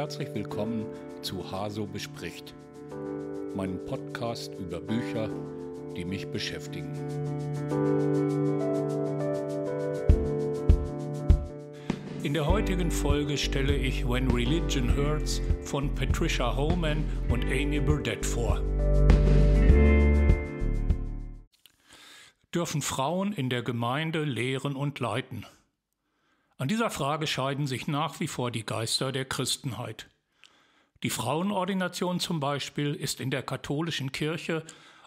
herzlich willkommen zu Haso bespricht, meinem Podcast über Bücher, die mich beschäftigen. In der heutigen Folge stelle ich When Religion Hurts von Patricia Homan und Amy Burdett vor. Dürfen Frauen in der Gemeinde lehren und leiten? An dieser Frage scheiden sich nach wie vor die Geister der Christenheit. Die Frauenordination zum Beispiel ist in der katholischen Kirche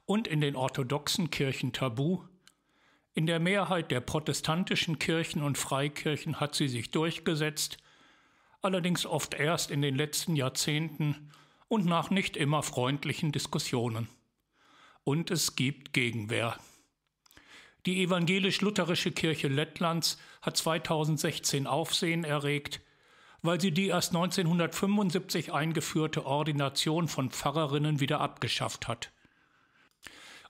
und in den orthodoxen Kirchen tabu. In der Mehrheit der protestantischen Kirchen und Freikirchen hat sie sich durchgesetzt, allerdings oft erst in den letzten Jahrzehnten und nach nicht immer freundlichen Diskussionen. Und es gibt Gegenwehr. Die evangelisch-lutherische Kirche Lettlands hat 2016 Aufsehen erregt, weil sie die erst 1975 eingeführte Ordination von Pfarrerinnen wieder abgeschafft hat.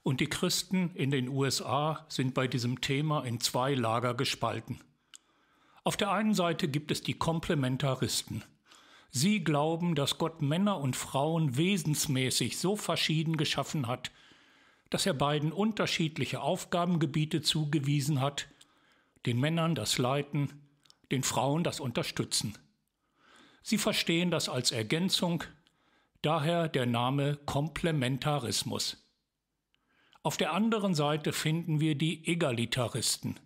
Und die Christen in den USA sind bei diesem Thema in zwei Lager gespalten. Auf der einen Seite gibt es die Komplementaristen. Sie glauben, dass Gott Männer und Frauen wesensmäßig so verschieden geschaffen hat, dass er beiden unterschiedliche Aufgabengebiete zugewiesen hat, den Männern das Leiten, den Frauen das Unterstützen. Sie verstehen das als Ergänzung, daher der Name Komplementarismus. Auf der anderen Seite finden wir die Egalitaristen.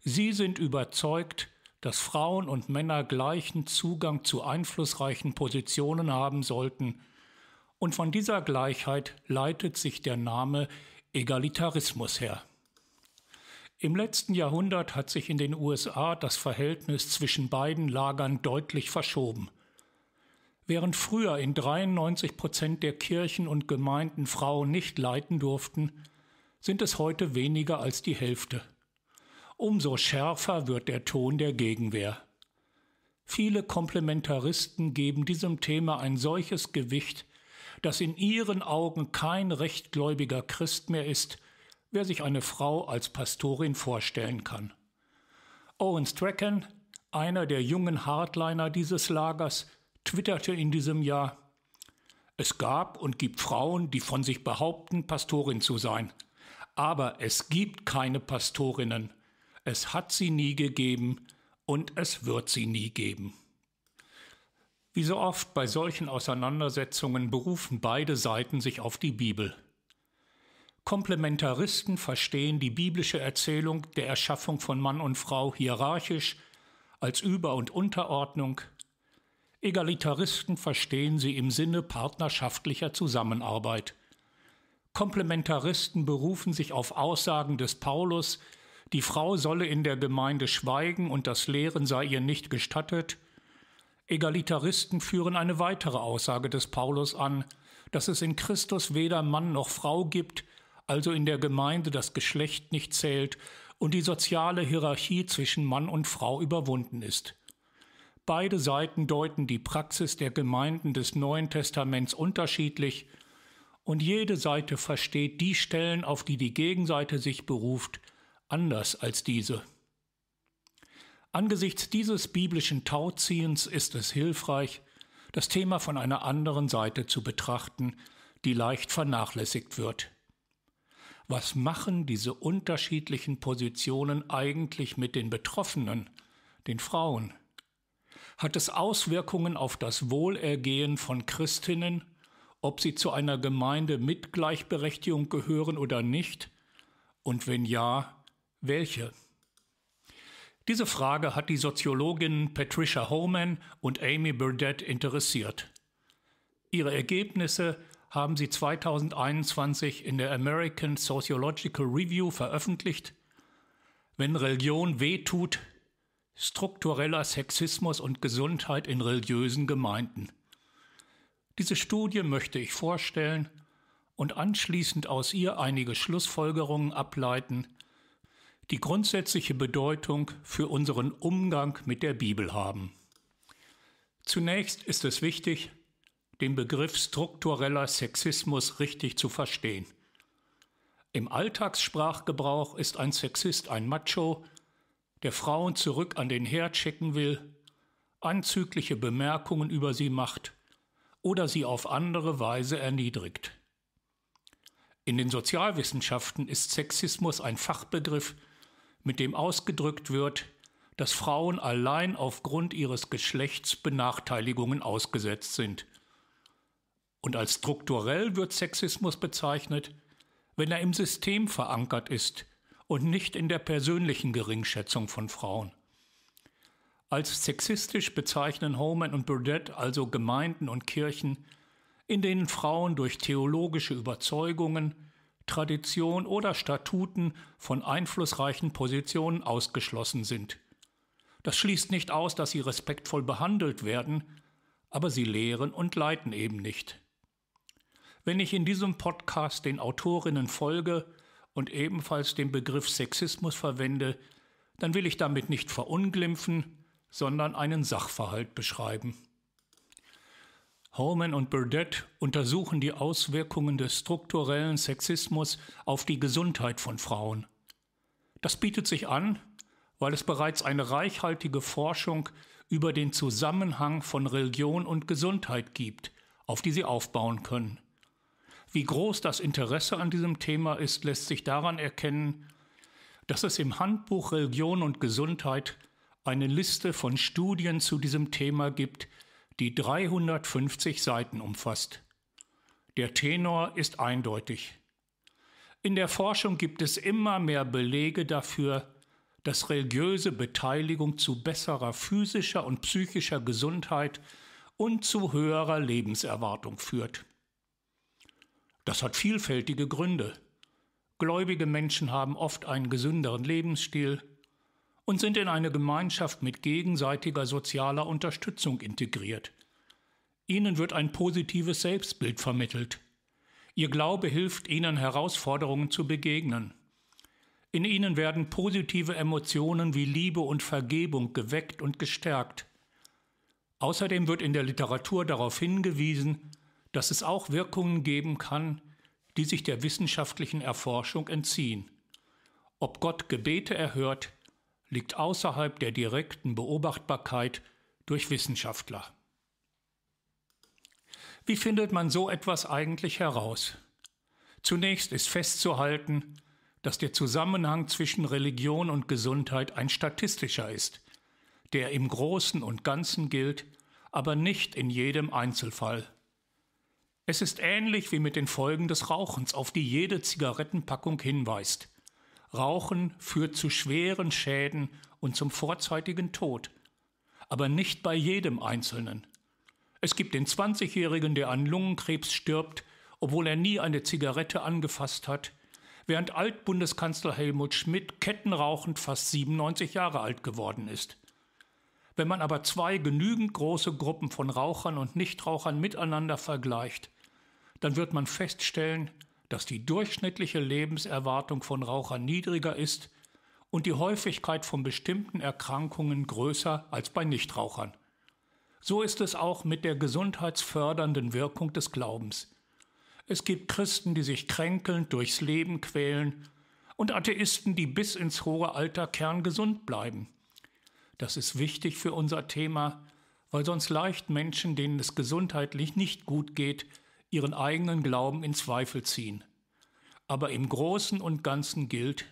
Sie sind überzeugt, dass Frauen und Männer gleichen Zugang zu einflussreichen Positionen haben sollten und von dieser Gleichheit leitet sich der Name Egalitarismus her. Im letzten Jahrhundert hat sich in den USA das Verhältnis zwischen beiden Lagern deutlich verschoben. Während früher in 93 Prozent der Kirchen und Gemeinden Frauen nicht leiten durften, sind es heute weniger als die Hälfte. Umso schärfer wird der Ton der Gegenwehr. Viele Komplementaristen geben diesem Thema ein solches Gewicht, dass in ihren Augen kein rechtgläubiger Christ mehr ist, wer sich eine Frau als Pastorin vorstellen kann. Owen Strachan, einer der jungen Hardliner dieses Lagers, twitterte in diesem Jahr, es gab und gibt Frauen, die von sich behaupten, Pastorin zu sein. Aber es gibt keine Pastorinnen. Es hat sie nie gegeben und es wird sie nie geben. Wie so oft bei solchen Auseinandersetzungen berufen beide Seiten sich auf die Bibel. Komplementaristen verstehen die biblische Erzählung der Erschaffung von Mann und Frau hierarchisch als Über- und Unterordnung. Egalitaristen verstehen sie im Sinne partnerschaftlicher Zusammenarbeit. Komplementaristen berufen sich auf Aussagen des Paulus, die Frau solle in der Gemeinde schweigen und das Lehren sei ihr nicht gestattet, Egalitaristen führen eine weitere Aussage des Paulus an, dass es in Christus weder Mann noch Frau gibt, also in der Gemeinde das Geschlecht nicht zählt und die soziale Hierarchie zwischen Mann und Frau überwunden ist. Beide Seiten deuten die Praxis der Gemeinden des Neuen Testaments unterschiedlich, und jede Seite versteht die Stellen, auf die die Gegenseite sich beruft, anders als diese. Angesichts dieses biblischen Tauziehens ist es hilfreich, das Thema von einer anderen Seite zu betrachten, die leicht vernachlässigt wird. Was machen diese unterschiedlichen Positionen eigentlich mit den Betroffenen, den Frauen? Hat es Auswirkungen auf das Wohlergehen von Christinnen, ob sie zu einer Gemeinde mit Gleichberechtigung gehören oder nicht? Und wenn ja, welche? Diese Frage hat die Soziologin Patricia Homan und Amy Burdett interessiert. Ihre Ergebnisse haben sie 2021 in der American Sociological Review veröffentlicht. Wenn Religion wehtut, struktureller Sexismus und Gesundheit in religiösen Gemeinden. Diese Studie möchte ich vorstellen und anschließend aus ihr einige Schlussfolgerungen ableiten, die grundsätzliche Bedeutung für unseren Umgang mit der Bibel haben. Zunächst ist es wichtig, den Begriff struktureller Sexismus richtig zu verstehen. Im Alltagssprachgebrauch ist ein Sexist ein Macho, der Frauen zurück an den Herd schicken will, anzügliche Bemerkungen über sie macht oder sie auf andere Weise erniedrigt. In den Sozialwissenschaften ist Sexismus ein Fachbegriff, mit dem ausgedrückt wird, dass Frauen allein aufgrund ihres Geschlechts Benachteiligungen ausgesetzt sind. Und als strukturell wird Sexismus bezeichnet, wenn er im System verankert ist und nicht in der persönlichen Geringschätzung von Frauen. Als sexistisch bezeichnen Homan und Burdett also Gemeinden und Kirchen, in denen Frauen durch theologische Überzeugungen, Tradition oder Statuten von einflussreichen Positionen ausgeschlossen sind. Das schließt nicht aus, dass sie respektvoll behandelt werden, aber sie lehren und leiten eben nicht. Wenn ich in diesem Podcast den Autorinnen folge und ebenfalls den Begriff Sexismus verwende, dann will ich damit nicht verunglimpfen, sondern einen Sachverhalt beschreiben. Holman und Burdett untersuchen die Auswirkungen des strukturellen Sexismus auf die Gesundheit von Frauen. Das bietet sich an, weil es bereits eine reichhaltige Forschung über den Zusammenhang von Religion und Gesundheit gibt, auf die sie aufbauen können. Wie groß das Interesse an diesem Thema ist, lässt sich daran erkennen, dass es im Handbuch Religion und Gesundheit eine Liste von Studien zu diesem Thema gibt, die 350 Seiten umfasst. Der Tenor ist eindeutig. In der Forschung gibt es immer mehr Belege dafür, dass religiöse Beteiligung zu besserer physischer und psychischer Gesundheit und zu höherer Lebenserwartung führt. Das hat vielfältige Gründe. Gläubige Menschen haben oft einen gesünderen Lebensstil, und sind in eine Gemeinschaft mit gegenseitiger sozialer Unterstützung integriert. Ihnen wird ein positives Selbstbild vermittelt. Ihr Glaube hilft Ihnen Herausforderungen zu begegnen. In Ihnen werden positive Emotionen wie Liebe und Vergebung geweckt und gestärkt. Außerdem wird in der Literatur darauf hingewiesen, dass es auch Wirkungen geben kann, die sich der wissenschaftlichen Erforschung entziehen. Ob Gott Gebete erhört, liegt außerhalb der direkten Beobachtbarkeit durch Wissenschaftler. Wie findet man so etwas eigentlich heraus? Zunächst ist festzuhalten, dass der Zusammenhang zwischen Religion und Gesundheit ein statistischer ist, der im Großen und Ganzen gilt, aber nicht in jedem Einzelfall. Es ist ähnlich wie mit den Folgen des Rauchens, auf die jede Zigarettenpackung hinweist. Rauchen führt zu schweren Schäden und zum vorzeitigen Tod. Aber nicht bei jedem Einzelnen. Es gibt den 20-Jährigen, der an Lungenkrebs stirbt, obwohl er nie eine Zigarette angefasst hat, während Altbundeskanzler Helmut Schmidt kettenrauchend fast 97 Jahre alt geworden ist. Wenn man aber zwei genügend große Gruppen von Rauchern und Nichtrauchern miteinander vergleicht, dann wird man feststellen, dass die durchschnittliche Lebenserwartung von Rauchern niedriger ist und die Häufigkeit von bestimmten Erkrankungen größer als bei Nichtrauchern. So ist es auch mit der gesundheitsfördernden Wirkung des Glaubens. Es gibt Christen, die sich kränkelnd durchs Leben quälen und Atheisten, die bis ins hohe Alter kerngesund bleiben. Das ist wichtig für unser Thema, weil sonst leicht Menschen, denen es gesundheitlich nicht gut geht, ihren eigenen Glauben in Zweifel ziehen. Aber im Großen und Ganzen gilt,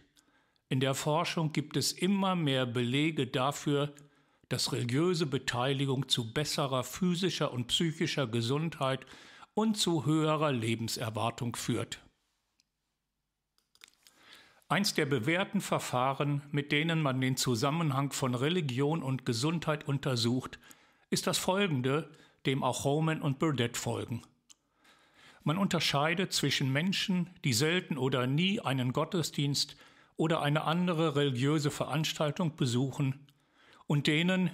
in der Forschung gibt es immer mehr Belege dafür, dass religiöse Beteiligung zu besserer physischer und psychischer Gesundheit und zu höherer Lebenserwartung führt. Eins der bewährten Verfahren, mit denen man den Zusammenhang von Religion und Gesundheit untersucht, ist das folgende, dem auch Roman und Burdett folgen. Man unterscheidet zwischen Menschen, die selten oder nie einen Gottesdienst oder eine andere religiöse Veranstaltung besuchen, und denen,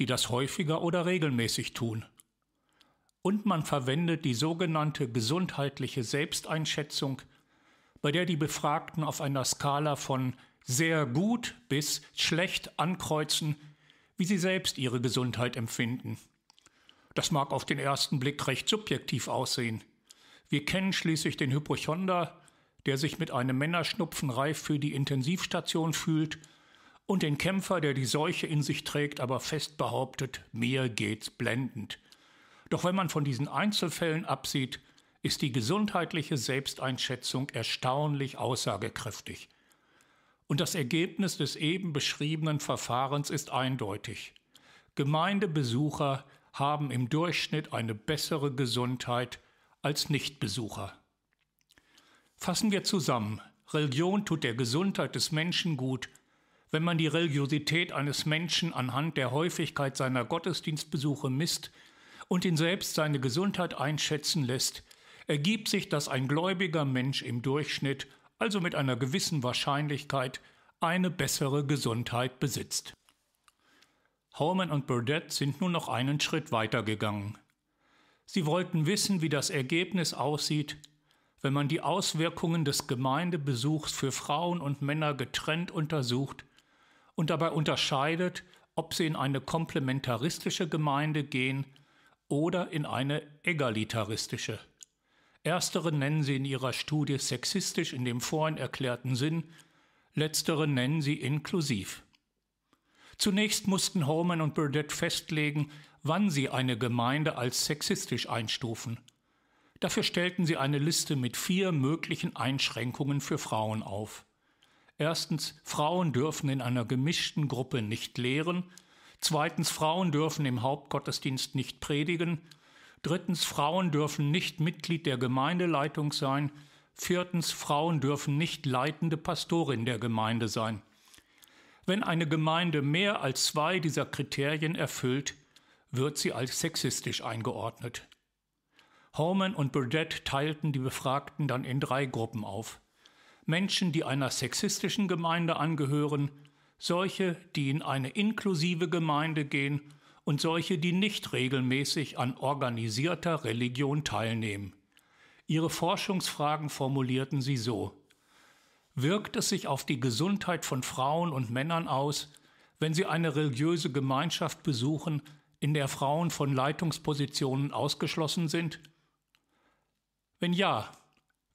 die das häufiger oder regelmäßig tun. Und man verwendet die sogenannte gesundheitliche Selbsteinschätzung, bei der die Befragten auf einer Skala von sehr gut bis schlecht ankreuzen, wie sie selbst ihre Gesundheit empfinden. Das mag auf den ersten Blick recht subjektiv aussehen. Wir kennen schließlich den Hypochonder, der sich mit einem Männerschnupfen reif für die Intensivstation fühlt, und den Kämpfer, der die Seuche in sich trägt, aber fest behauptet, mir geht's blendend. Doch wenn man von diesen Einzelfällen absieht, ist die gesundheitliche Selbsteinschätzung erstaunlich aussagekräftig. Und das Ergebnis des eben beschriebenen Verfahrens ist eindeutig. Gemeindebesucher haben im Durchschnitt eine bessere Gesundheit als Nichtbesucher. Fassen wir zusammen. Religion tut der Gesundheit des Menschen gut. Wenn man die Religiosität eines Menschen anhand der Häufigkeit seiner Gottesdienstbesuche misst und ihn selbst seine Gesundheit einschätzen lässt, ergibt sich, dass ein gläubiger Mensch im Durchschnitt, also mit einer gewissen Wahrscheinlichkeit, eine bessere Gesundheit besitzt. Howman und Burdett sind nur noch einen Schritt weitergegangen. Sie wollten wissen, wie das Ergebnis aussieht, wenn man die Auswirkungen des Gemeindebesuchs für Frauen und Männer getrennt untersucht und dabei unterscheidet, ob sie in eine komplementaristische Gemeinde gehen oder in eine egalitaristische. Erstere nennen sie in ihrer Studie sexistisch in dem vorhin erklärten Sinn, letztere nennen sie inklusiv. Zunächst mussten Homan und Burdett festlegen, wann sie eine Gemeinde als sexistisch einstufen. Dafür stellten sie eine Liste mit vier möglichen Einschränkungen für Frauen auf. Erstens, Frauen dürfen in einer gemischten Gruppe nicht lehren. Zweitens, Frauen dürfen im Hauptgottesdienst nicht predigen. Drittens, Frauen dürfen nicht Mitglied der Gemeindeleitung sein. Viertens, Frauen dürfen nicht leitende Pastorin der Gemeinde sein. Wenn eine Gemeinde mehr als zwei dieser Kriterien erfüllt, wird sie als sexistisch eingeordnet. Homan und Burdett teilten die Befragten dann in drei Gruppen auf. Menschen, die einer sexistischen Gemeinde angehören, solche, die in eine inklusive Gemeinde gehen und solche, die nicht regelmäßig an organisierter Religion teilnehmen. Ihre Forschungsfragen formulierten sie so wirkt es sich auf die Gesundheit von Frauen und Männern aus, wenn sie eine religiöse Gemeinschaft besuchen, in der Frauen von Leitungspositionen ausgeschlossen sind? Wenn ja,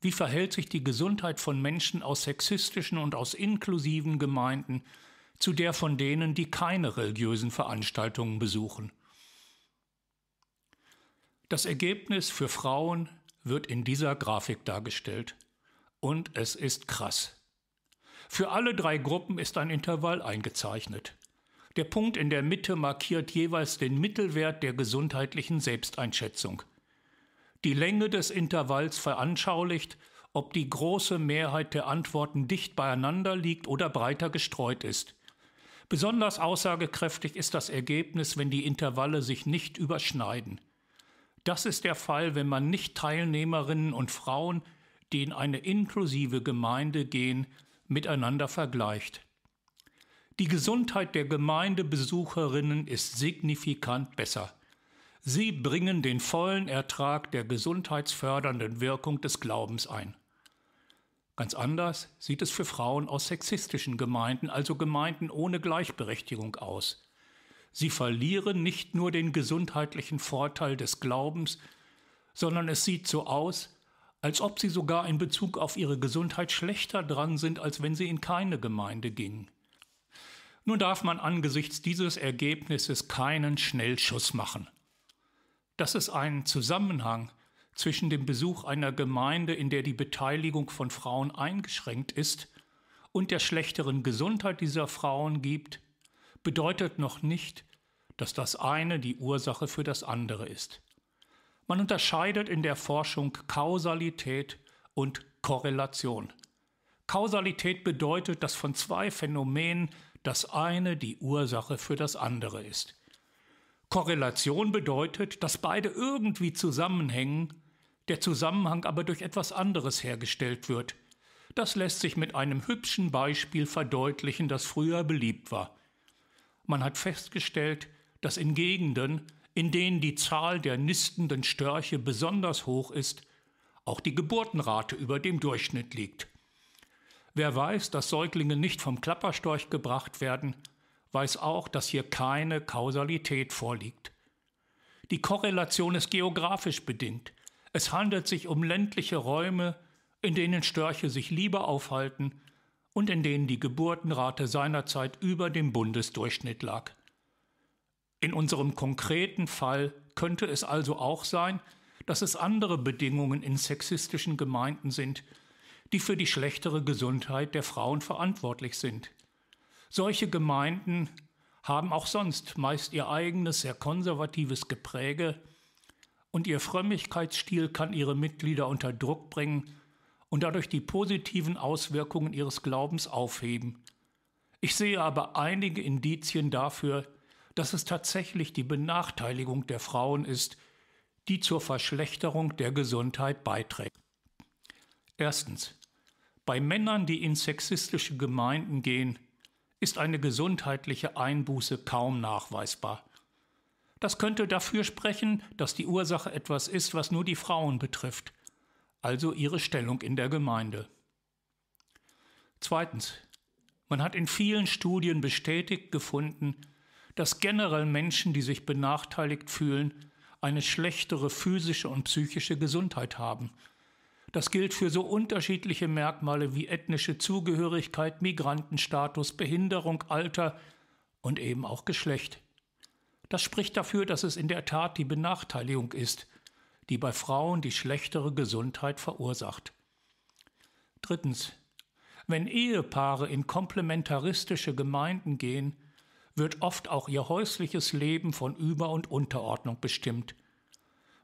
wie verhält sich die Gesundheit von Menschen aus sexistischen und aus inklusiven Gemeinden zu der von denen, die keine religiösen Veranstaltungen besuchen? Das Ergebnis für Frauen wird in dieser Grafik dargestellt. Und es ist krass. Für alle drei Gruppen ist ein Intervall eingezeichnet. Der Punkt in der Mitte markiert jeweils den Mittelwert der gesundheitlichen Selbsteinschätzung. Die Länge des Intervalls veranschaulicht, ob die große Mehrheit der Antworten dicht beieinander liegt oder breiter gestreut ist. Besonders aussagekräftig ist das Ergebnis, wenn die Intervalle sich nicht überschneiden. Das ist der Fall, wenn man nicht Teilnehmerinnen und Frauen, die in eine inklusive Gemeinde gehen, miteinander vergleicht. Die Gesundheit der Gemeindebesucherinnen ist signifikant besser. Sie bringen den vollen Ertrag der gesundheitsfördernden Wirkung des Glaubens ein. Ganz anders sieht es für Frauen aus sexistischen Gemeinden, also Gemeinden ohne Gleichberechtigung aus. Sie verlieren nicht nur den gesundheitlichen Vorteil des Glaubens, sondern es sieht so aus, als ob sie sogar in Bezug auf ihre Gesundheit schlechter dran sind, als wenn sie in keine Gemeinde gingen. Nun darf man angesichts dieses Ergebnisses keinen Schnellschuss machen. Dass es einen Zusammenhang zwischen dem Besuch einer Gemeinde, in der die Beteiligung von Frauen eingeschränkt ist, und der schlechteren Gesundheit dieser Frauen gibt, bedeutet noch nicht, dass das eine die Ursache für das andere ist. Man unterscheidet in der Forschung Kausalität und Korrelation. Kausalität bedeutet, dass von zwei Phänomenen das eine die Ursache für das andere ist. Korrelation bedeutet, dass beide irgendwie zusammenhängen, der Zusammenhang aber durch etwas anderes hergestellt wird. Das lässt sich mit einem hübschen Beispiel verdeutlichen, das früher beliebt war. Man hat festgestellt, dass in Gegenden, in denen die Zahl der nistenden Störche besonders hoch ist, auch die Geburtenrate über dem Durchschnitt liegt. Wer weiß, dass Säuglinge nicht vom Klapperstorch gebracht werden, weiß auch, dass hier keine Kausalität vorliegt. Die Korrelation ist geografisch bedingt. Es handelt sich um ländliche Räume, in denen Störche sich lieber aufhalten und in denen die Geburtenrate seinerzeit über dem Bundesdurchschnitt lag. In unserem konkreten Fall könnte es also auch sein, dass es andere Bedingungen in sexistischen Gemeinden sind, die für die schlechtere Gesundheit der Frauen verantwortlich sind. Solche Gemeinden haben auch sonst meist ihr eigenes sehr konservatives Gepräge, und ihr Frömmigkeitsstil kann ihre Mitglieder unter Druck bringen und dadurch die positiven Auswirkungen ihres Glaubens aufheben. Ich sehe aber einige Indizien dafür, dass es tatsächlich die Benachteiligung der Frauen ist, die zur Verschlechterung der Gesundheit beiträgt. Erstens. Bei Männern, die in sexistische Gemeinden gehen, ist eine gesundheitliche Einbuße kaum nachweisbar. Das könnte dafür sprechen, dass die Ursache etwas ist, was nur die Frauen betrifft, also ihre Stellung in der Gemeinde. Zweitens. Man hat in vielen Studien bestätigt gefunden, dass generell Menschen, die sich benachteiligt fühlen, eine schlechtere physische und psychische Gesundheit haben. Das gilt für so unterschiedliche Merkmale wie ethnische Zugehörigkeit, Migrantenstatus, Behinderung, Alter und eben auch Geschlecht. Das spricht dafür, dass es in der Tat die Benachteiligung ist, die bei Frauen die schlechtere Gesundheit verursacht. Drittens. Wenn Ehepaare in komplementaristische Gemeinden gehen, wird oft auch ihr häusliches Leben von Über- und Unterordnung bestimmt.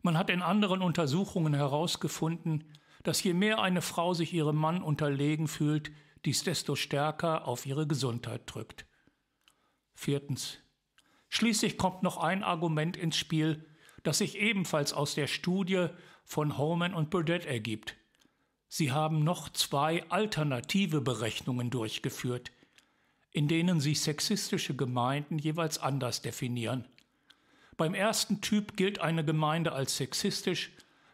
Man hat in anderen Untersuchungen herausgefunden, dass je mehr eine Frau sich ihrem Mann unterlegen fühlt, dies desto stärker auf ihre Gesundheit drückt. Viertens. Schließlich kommt noch ein Argument ins Spiel, das sich ebenfalls aus der Studie von Homan und Burdett ergibt. Sie haben noch zwei alternative Berechnungen durchgeführt – in denen sich sexistische Gemeinden jeweils anders definieren. Beim ersten Typ gilt eine Gemeinde als sexistisch,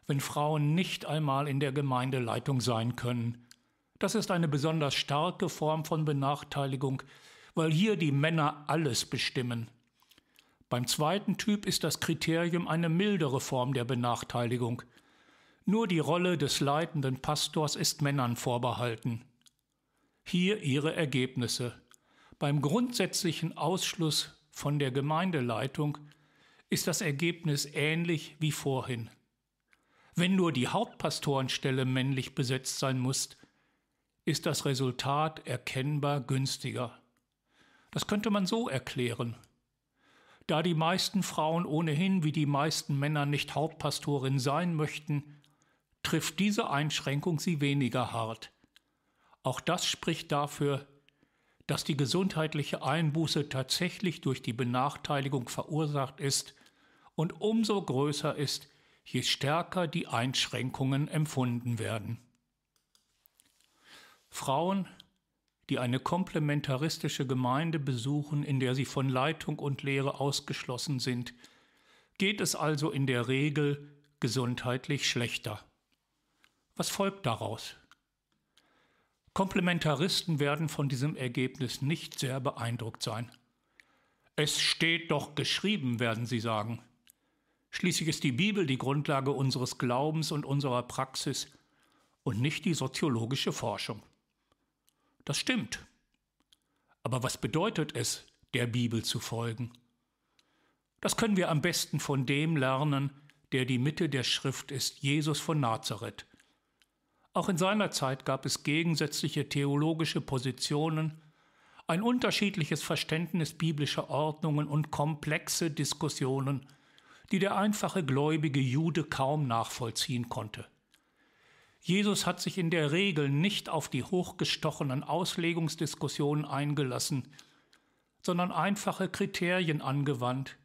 wenn Frauen nicht einmal in der Gemeindeleitung sein können. Das ist eine besonders starke Form von Benachteiligung, weil hier die Männer alles bestimmen. Beim zweiten Typ ist das Kriterium eine mildere Form der Benachteiligung. Nur die Rolle des leitenden Pastors ist Männern vorbehalten. Hier ihre Ergebnisse. Beim grundsätzlichen Ausschluss von der Gemeindeleitung ist das Ergebnis ähnlich wie vorhin. Wenn nur die Hauptpastorenstelle männlich besetzt sein muss, ist das Resultat erkennbar günstiger. Das könnte man so erklären. Da die meisten Frauen ohnehin wie die meisten Männer nicht Hauptpastorin sein möchten, trifft diese Einschränkung sie weniger hart. Auch das spricht dafür, dass die gesundheitliche Einbuße tatsächlich durch die Benachteiligung verursacht ist und umso größer ist, je stärker die Einschränkungen empfunden werden. Frauen, die eine komplementaristische Gemeinde besuchen, in der sie von Leitung und Lehre ausgeschlossen sind, geht es also in der Regel gesundheitlich schlechter. Was folgt daraus? Komplementaristen werden von diesem Ergebnis nicht sehr beeindruckt sein. Es steht doch geschrieben, werden sie sagen. Schließlich ist die Bibel die Grundlage unseres Glaubens und unserer Praxis und nicht die soziologische Forschung. Das stimmt. Aber was bedeutet es, der Bibel zu folgen? Das können wir am besten von dem lernen, der die Mitte der Schrift ist, Jesus von Nazareth. Auch in seiner Zeit gab es gegensätzliche theologische Positionen, ein unterschiedliches Verständnis biblischer Ordnungen und komplexe Diskussionen, die der einfache gläubige Jude kaum nachvollziehen konnte. Jesus hat sich in der Regel nicht auf die hochgestochenen Auslegungsdiskussionen eingelassen, sondern einfache Kriterien angewandt,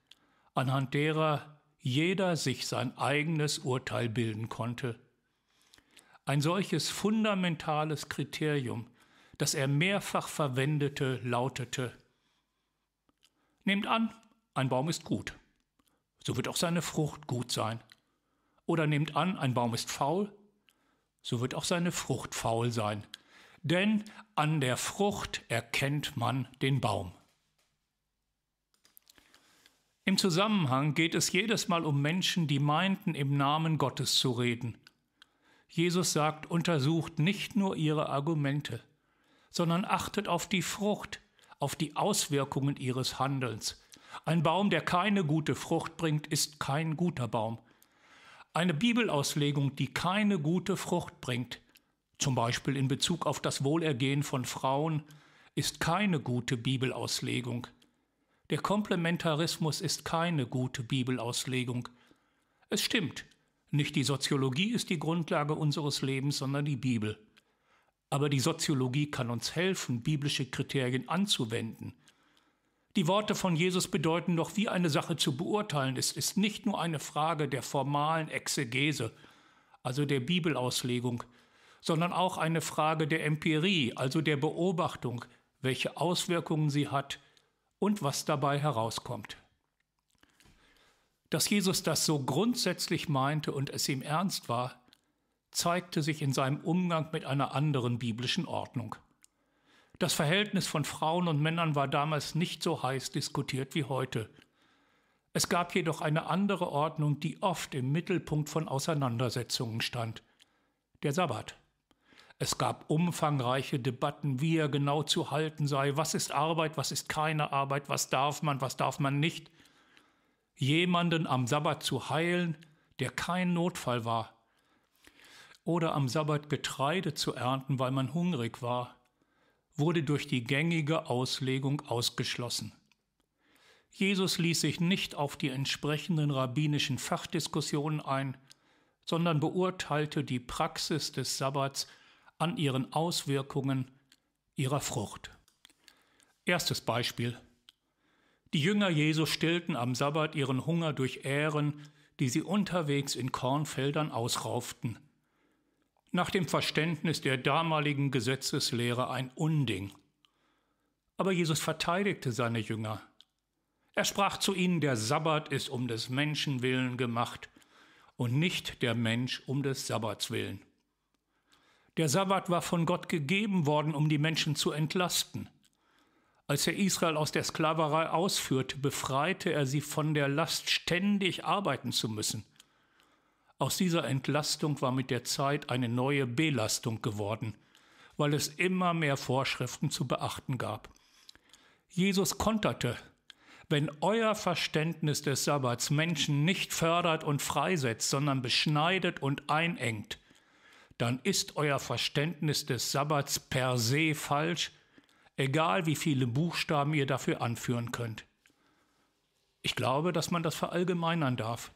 anhand derer jeder sich sein eigenes Urteil bilden konnte. Ein solches fundamentales Kriterium, das er mehrfach verwendete, lautete Nehmt an, ein Baum ist gut, so wird auch seine Frucht gut sein. Oder nehmt an, ein Baum ist faul, so wird auch seine Frucht faul sein. Denn an der Frucht erkennt man den Baum. Im Zusammenhang geht es jedes Mal um Menschen, die meinten, im Namen Gottes zu reden Jesus sagt, untersucht nicht nur ihre Argumente, sondern achtet auf die Frucht, auf die Auswirkungen ihres Handelns. Ein Baum, der keine gute Frucht bringt, ist kein guter Baum. Eine Bibelauslegung, die keine gute Frucht bringt, zum Beispiel in Bezug auf das Wohlergehen von Frauen, ist keine gute Bibelauslegung. Der Komplementarismus ist keine gute Bibelauslegung. Es stimmt, nicht die Soziologie ist die Grundlage unseres Lebens, sondern die Bibel. Aber die Soziologie kann uns helfen, biblische Kriterien anzuwenden. Die Worte von Jesus bedeuten doch, wie eine Sache zu beurteilen ist, ist nicht nur eine Frage der formalen Exegese, also der Bibelauslegung, sondern auch eine Frage der Empirie, also der Beobachtung, welche Auswirkungen sie hat und was dabei herauskommt. Dass Jesus das so grundsätzlich meinte und es ihm ernst war, zeigte sich in seinem Umgang mit einer anderen biblischen Ordnung. Das Verhältnis von Frauen und Männern war damals nicht so heiß diskutiert wie heute. Es gab jedoch eine andere Ordnung, die oft im Mittelpunkt von Auseinandersetzungen stand. Der Sabbat. Es gab umfangreiche Debatten, wie er genau zu halten sei, was ist Arbeit, was ist keine Arbeit, was darf man, was darf man nicht jemanden am Sabbat zu heilen, der kein Notfall war, oder am Sabbat Getreide zu ernten, weil man hungrig war, wurde durch die gängige Auslegung ausgeschlossen. Jesus ließ sich nicht auf die entsprechenden rabbinischen Fachdiskussionen ein, sondern beurteilte die Praxis des Sabbats an ihren Auswirkungen, ihrer Frucht. Erstes Beispiel die Jünger Jesu stillten am Sabbat ihren Hunger durch Ähren, die sie unterwegs in Kornfeldern ausrauften. Nach dem Verständnis der damaligen Gesetzeslehre ein Unding. Aber Jesus verteidigte seine Jünger. Er sprach zu ihnen, der Sabbat ist um des Menschen willen gemacht und nicht der Mensch um des Sabbats willen. Der Sabbat war von Gott gegeben worden, um die Menschen zu entlasten. Als er Israel aus der Sklaverei ausführte, befreite er sie von der Last, ständig arbeiten zu müssen. Aus dieser Entlastung war mit der Zeit eine neue Belastung geworden, weil es immer mehr Vorschriften zu beachten gab. Jesus konterte, wenn euer Verständnis des Sabbats Menschen nicht fördert und freisetzt, sondern beschneidet und einengt, dann ist euer Verständnis des Sabbats per se falsch egal wie viele Buchstaben ihr dafür anführen könnt. Ich glaube, dass man das verallgemeinern darf.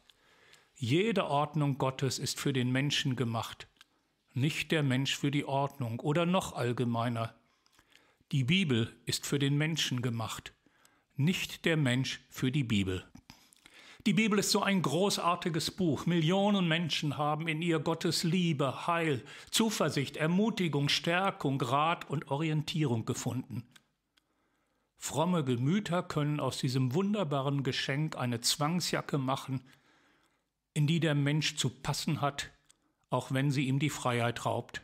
Jede Ordnung Gottes ist für den Menschen gemacht, nicht der Mensch für die Ordnung oder noch allgemeiner. Die Bibel ist für den Menschen gemacht, nicht der Mensch für die Bibel. Die Bibel ist so ein großartiges Buch. Millionen Menschen haben in ihr Gottes Liebe, Heil, Zuversicht, Ermutigung, Stärkung, Rat und Orientierung gefunden. Fromme Gemüter können aus diesem wunderbaren Geschenk eine Zwangsjacke machen, in die der Mensch zu passen hat, auch wenn sie ihm die Freiheit raubt.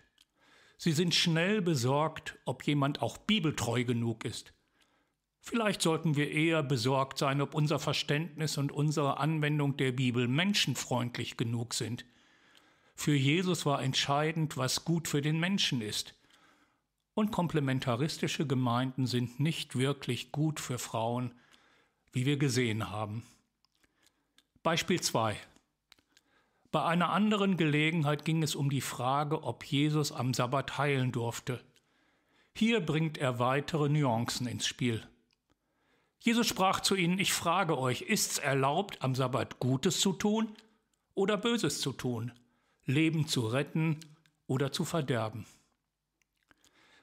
Sie sind schnell besorgt, ob jemand auch bibeltreu genug ist – Vielleicht sollten wir eher besorgt sein, ob unser Verständnis und unsere Anwendung der Bibel menschenfreundlich genug sind. Für Jesus war entscheidend, was gut für den Menschen ist. Und komplementaristische Gemeinden sind nicht wirklich gut für Frauen, wie wir gesehen haben. Beispiel 2. Bei einer anderen Gelegenheit ging es um die Frage, ob Jesus am Sabbat heilen durfte. Hier bringt er weitere Nuancen ins Spiel. Jesus sprach zu ihnen, ich frage euch, ist's erlaubt, am Sabbat Gutes zu tun oder Böses zu tun, Leben zu retten oder zu verderben?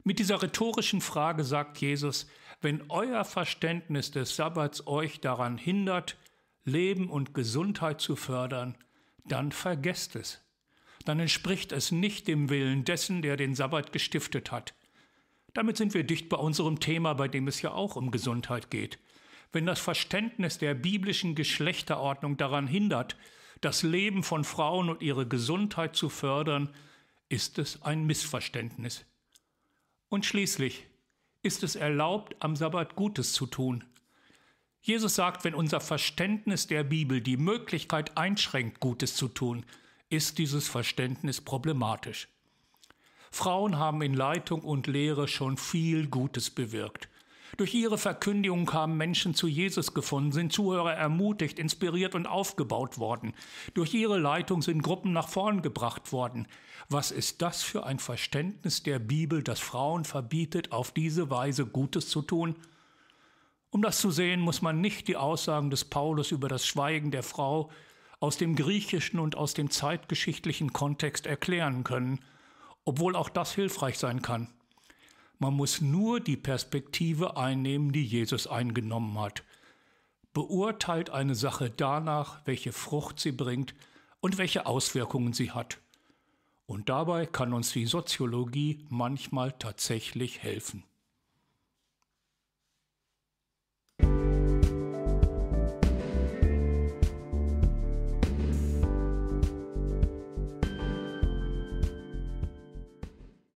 Mit dieser rhetorischen Frage sagt Jesus, wenn euer Verständnis des Sabbats euch daran hindert, Leben und Gesundheit zu fördern, dann vergesst es. Dann entspricht es nicht dem Willen dessen, der den Sabbat gestiftet hat. Damit sind wir dicht bei unserem Thema, bei dem es ja auch um Gesundheit geht. Wenn das Verständnis der biblischen Geschlechterordnung daran hindert, das Leben von Frauen und ihre Gesundheit zu fördern, ist es ein Missverständnis. Und schließlich ist es erlaubt, am Sabbat Gutes zu tun. Jesus sagt, wenn unser Verständnis der Bibel die Möglichkeit einschränkt, Gutes zu tun, ist dieses Verständnis problematisch. Frauen haben in Leitung und Lehre schon viel Gutes bewirkt. Durch ihre Verkündigung haben Menschen zu Jesus gefunden, sind Zuhörer ermutigt, inspiriert und aufgebaut worden. Durch ihre Leitung sind Gruppen nach vorn gebracht worden. Was ist das für ein Verständnis der Bibel, das Frauen verbietet, auf diese Weise Gutes zu tun? Um das zu sehen, muss man nicht die Aussagen des Paulus über das Schweigen der Frau aus dem griechischen und aus dem zeitgeschichtlichen Kontext erklären können, obwohl auch das hilfreich sein kann. Man muss nur die Perspektive einnehmen, die Jesus eingenommen hat. Beurteilt eine Sache danach, welche Frucht sie bringt und welche Auswirkungen sie hat. Und dabei kann uns die Soziologie manchmal tatsächlich helfen.